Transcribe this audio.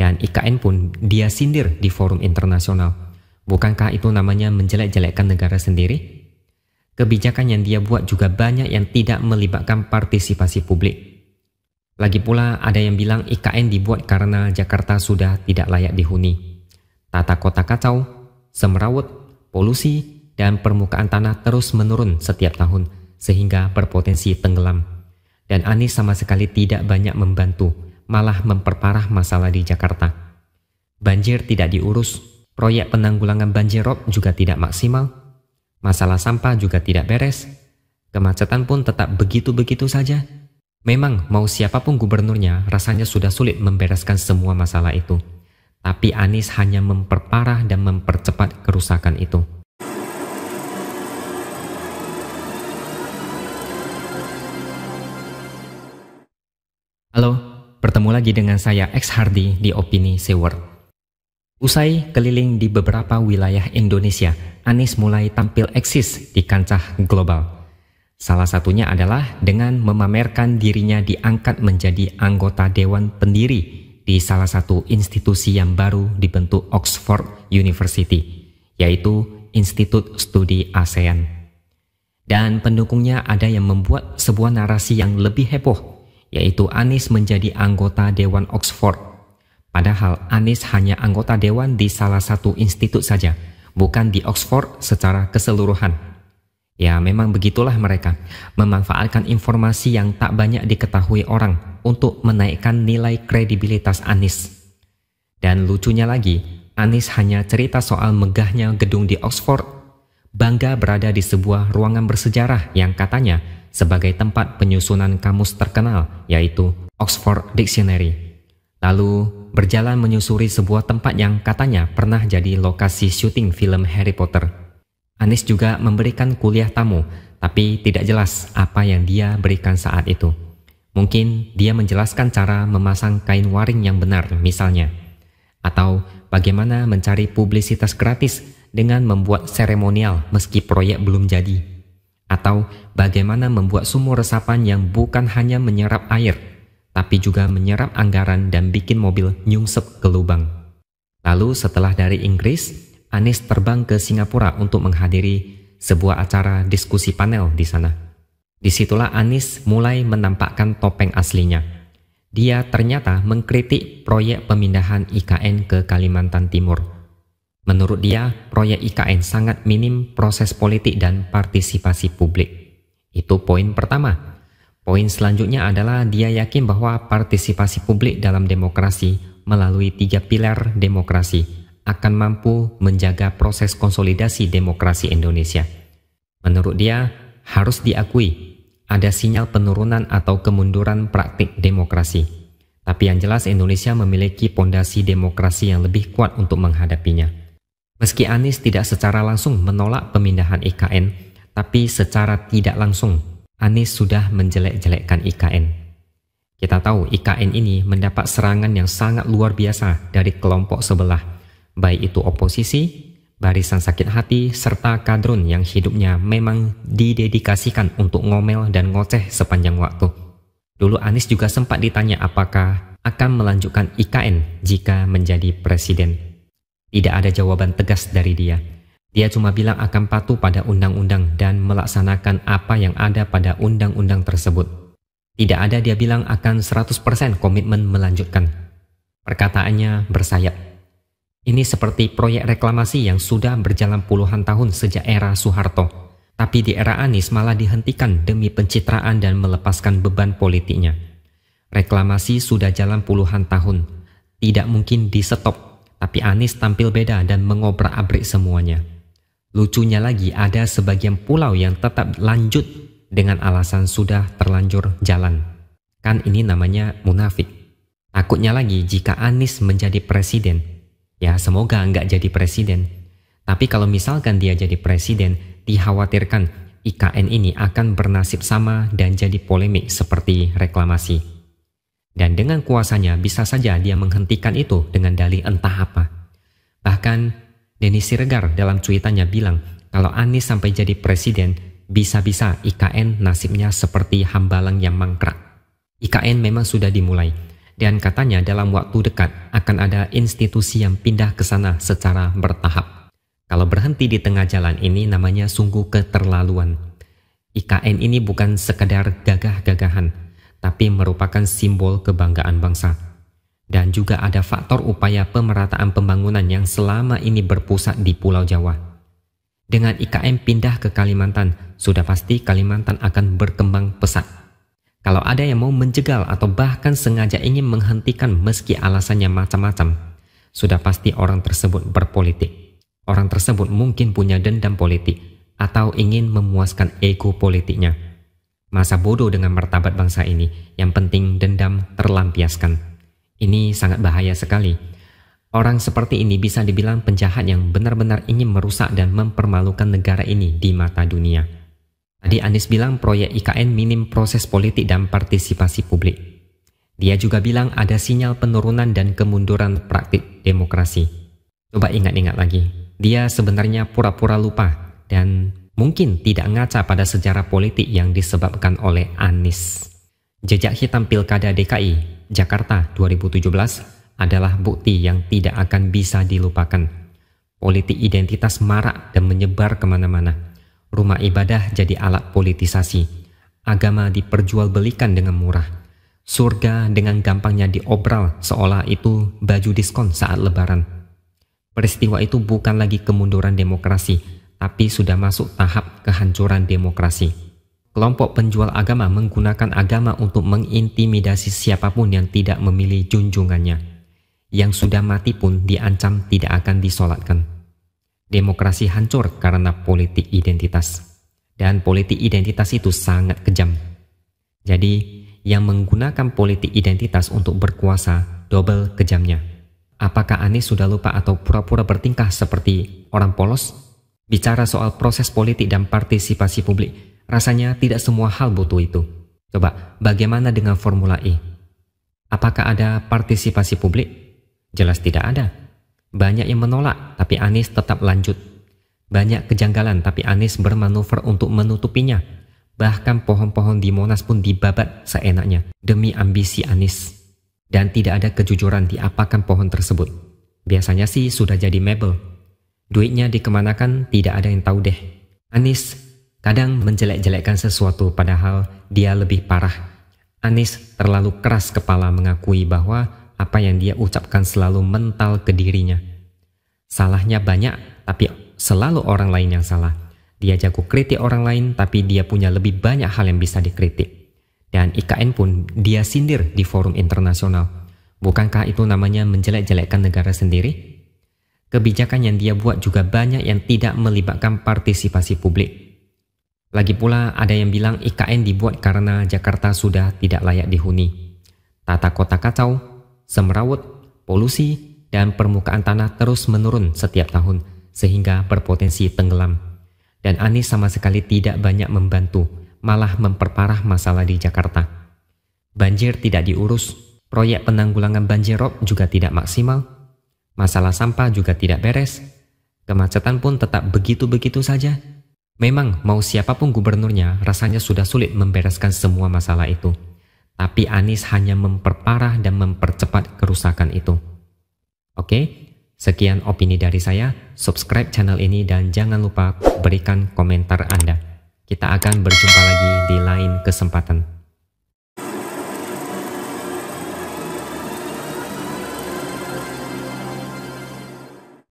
dan IKN pun dia sindir di forum internasional. Bukankah itu namanya menjelek-jelekkan negara sendiri? Kebijakan yang dia buat juga banyak yang tidak melibatkan partisipasi publik. Lagi pula ada yang bilang IKN dibuat karena Jakarta sudah tidak layak dihuni. Tata kota kacau, semrawut, polusi, dan permukaan tanah terus menurun setiap tahun sehingga berpotensi tenggelam. Dan Anies sama sekali tidak banyak membantu malah memperparah masalah di Jakarta. Banjir tidak diurus, proyek penanggulangan banjir rob juga tidak maksimal, masalah sampah juga tidak beres, kemacetan pun tetap begitu-begitu saja. Memang mau siapapun gubernurnya rasanya sudah sulit membereskan semua masalah itu. Tapi Anies hanya memperparah dan mempercepat kerusakan itu. bertemu lagi dengan saya X Hardy di Opini Seward. Usai keliling di beberapa wilayah Indonesia, Anies mulai tampil eksis di kancah global. Salah satunya adalah dengan memamerkan dirinya diangkat menjadi anggota dewan pendiri di salah satu institusi yang baru dibentuk Oxford University, yaitu Institut Studi ASEAN. Dan pendukungnya ada yang membuat sebuah narasi yang lebih heboh yaitu Anis menjadi anggota Dewan Oxford. Padahal Anis hanya anggota Dewan di salah satu institut saja, bukan di Oxford secara keseluruhan. Ya memang begitulah mereka, memanfaatkan informasi yang tak banyak diketahui orang untuk menaikkan nilai kredibilitas Anis. Dan lucunya lagi, Anis hanya cerita soal megahnya gedung di Oxford, bangga berada di sebuah ruangan bersejarah yang katanya sebagai tempat penyusunan kamus terkenal yaitu Oxford Dictionary. Lalu berjalan menyusuri sebuah tempat yang katanya pernah jadi lokasi syuting film Harry Potter. Anies juga memberikan kuliah tamu, tapi tidak jelas apa yang dia berikan saat itu. Mungkin dia menjelaskan cara memasang kain waring yang benar misalnya. Atau bagaimana mencari publisitas gratis dengan membuat seremonial meski proyek belum jadi atau bagaimana membuat sumur resapan yang bukan hanya menyerap air, tapi juga menyerap anggaran dan bikin mobil nyungsep ke lubang. Lalu setelah dari Inggris, Anies terbang ke Singapura untuk menghadiri sebuah acara diskusi panel di sana. Disitulah Anies mulai menampakkan topeng aslinya. Dia ternyata mengkritik proyek pemindahan IKN ke Kalimantan Timur Menurut dia, proyek IKN sangat minim proses politik dan partisipasi publik. Itu poin pertama. Poin selanjutnya adalah dia yakin bahwa partisipasi publik dalam demokrasi melalui tiga pilar demokrasi akan mampu menjaga proses konsolidasi demokrasi Indonesia. Menurut dia, harus diakui ada sinyal penurunan atau kemunduran praktik demokrasi. Tapi yang jelas Indonesia memiliki pondasi demokrasi yang lebih kuat untuk menghadapinya. Meski Anies tidak secara langsung menolak pemindahan IKN, tapi secara tidak langsung Anies sudah menjelek-jelekkan IKN. Kita tahu IKN ini mendapat serangan yang sangat luar biasa dari kelompok sebelah, baik itu oposisi, barisan sakit hati, serta kadrun yang hidupnya memang didedikasikan untuk ngomel dan ngoceh sepanjang waktu. Dulu Anies juga sempat ditanya apakah akan melanjutkan IKN jika menjadi presiden. Tidak ada jawaban tegas dari dia. Dia cuma bilang akan patuh pada undang-undang dan melaksanakan apa yang ada pada undang-undang tersebut. Tidak ada dia bilang akan 100% komitmen melanjutkan. Perkataannya bersayap. Ini seperti proyek reklamasi yang sudah berjalan puluhan tahun sejak era Soeharto. Tapi di era Anies malah dihentikan demi pencitraan dan melepaskan beban politiknya. Reklamasi sudah jalan puluhan tahun. Tidak mungkin di stop tapi Anis tampil beda dan mengobrak-abrik semuanya. Lucunya lagi ada sebagian pulau yang tetap lanjut dengan alasan sudah terlanjur jalan. Kan ini namanya munafik. Takutnya lagi jika Anis menjadi presiden. Ya semoga nggak jadi presiden. Tapi kalau misalkan dia jadi presiden, dikhawatirkan IKN ini akan bernasib sama dan jadi polemik seperti reklamasi. Dan dengan kuasanya bisa saja dia menghentikan itu dengan dalih entah apa. Bahkan Denis Siregar dalam cuitannya bilang kalau Anies sampai jadi presiden bisa-bisa IKN nasibnya seperti hambalang yang mangkrak. IKN memang sudah dimulai dan katanya dalam waktu dekat akan ada institusi yang pindah ke sana secara bertahap. Kalau berhenti di tengah jalan ini namanya sungguh keterlaluan. IKN ini bukan sekedar gagah-gagahan, tapi merupakan simbol kebanggaan bangsa. Dan juga ada faktor upaya pemerataan pembangunan yang selama ini berpusat di Pulau Jawa. Dengan IKM pindah ke Kalimantan, sudah pasti Kalimantan akan berkembang pesat. Kalau ada yang mau menjegal atau bahkan sengaja ingin menghentikan meski alasannya macam-macam, sudah pasti orang tersebut berpolitik. Orang tersebut mungkin punya dendam politik atau ingin memuaskan ego politiknya Masa bodoh dengan martabat bangsa ini, yang penting dendam terlampiaskan. Ini sangat bahaya sekali. Orang seperti ini bisa dibilang penjahat yang benar-benar ingin merusak dan mempermalukan negara ini di mata dunia. Tadi Anies bilang proyek IKN minim proses politik dan partisipasi publik. Dia juga bilang ada sinyal penurunan dan kemunduran praktik demokrasi. Coba ingat-ingat lagi, dia sebenarnya pura-pura lupa dan mungkin tidak ngaca pada sejarah politik yang disebabkan oleh Anies. Jejak hitam Pilkada DKI Jakarta 2017 adalah bukti yang tidak akan bisa dilupakan. Politik identitas marak dan menyebar kemana-mana. Rumah ibadah jadi alat politisasi. Agama diperjualbelikan dengan murah. Surga dengan gampangnya diobral seolah itu baju diskon saat lebaran. Peristiwa itu bukan lagi kemunduran demokrasi, tapi sudah masuk tahap kehancuran demokrasi. Kelompok penjual agama menggunakan agama untuk mengintimidasi siapapun yang tidak memilih junjungannya. Yang sudah mati pun diancam tidak akan disolatkan. Demokrasi hancur karena politik identitas. Dan politik identitas itu sangat kejam. Jadi, yang menggunakan politik identitas untuk berkuasa double kejamnya. Apakah Anies sudah lupa atau pura-pura bertingkah seperti orang polos Bicara soal proses politik dan partisipasi publik, rasanya tidak semua hal butuh itu. Coba, bagaimana dengan Formula E? Apakah ada partisipasi publik? Jelas tidak ada. Banyak yang menolak, tapi Anies tetap lanjut. Banyak kejanggalan, tapi Anies bermanuver untuk menutupinya. Bahkan pohon-pohon di Monas pun dibabat seenaknya demi ambisi Anies. Dan tidak ada kejujuran di apakan pohon tersebut. Biasanya sih sudah jadi mebel, Duitnya dikemanakan tidak ada yang tahu deh. Anis kadang menjelek-jelekkan sesuatu padahal dia lebih parah. Anis terlalu keras kepala mengakui bahwa apa yang dia ucapkan selalu mental ke dirinya. Salahnya banyak, tapi selalu orang lain yang salah. Dia jago kritik orang lain, tapi dia punya lebih banyak hal yang bisa dikritik. Dan IKN pun dia sindir di forum internasional. Bukankah itu namanya menjelek-jelekkan negara sendiri? kebijakan yang dia buat juga banyak yang tidak melibatkan partisipasi publik. Lagi pula ada yang bilang IKN dibuat karena Jakarta sudah tidak layak dihuni. Tata kota kacau, semrawut, polusi, dan permukaan tanah terus menurun setiap tahun sehingga berpotensi tenggelam. Dan Anies sama sekali tidak banyak membantu, malah memperparah masalah di Jakarta. Banjir tidak diurus, proyek penanggulangan banjir rob juga tidak maksimal, Masalah sampah juga tidak beres. Kemacetan pun tetap begitu-begitu saja. Memang mau siapapun gubernurnya rasanya sudah sulit membereskan semua masalah itu. Tapi Anies hanya memperparah dan mempercepat kerusakan itu. Oke, sekian opini dari saya. Subscribe channel ini dan jangan lupa berikan komentar Anda. Kita akan berjumpa lagi di lain kesempatan.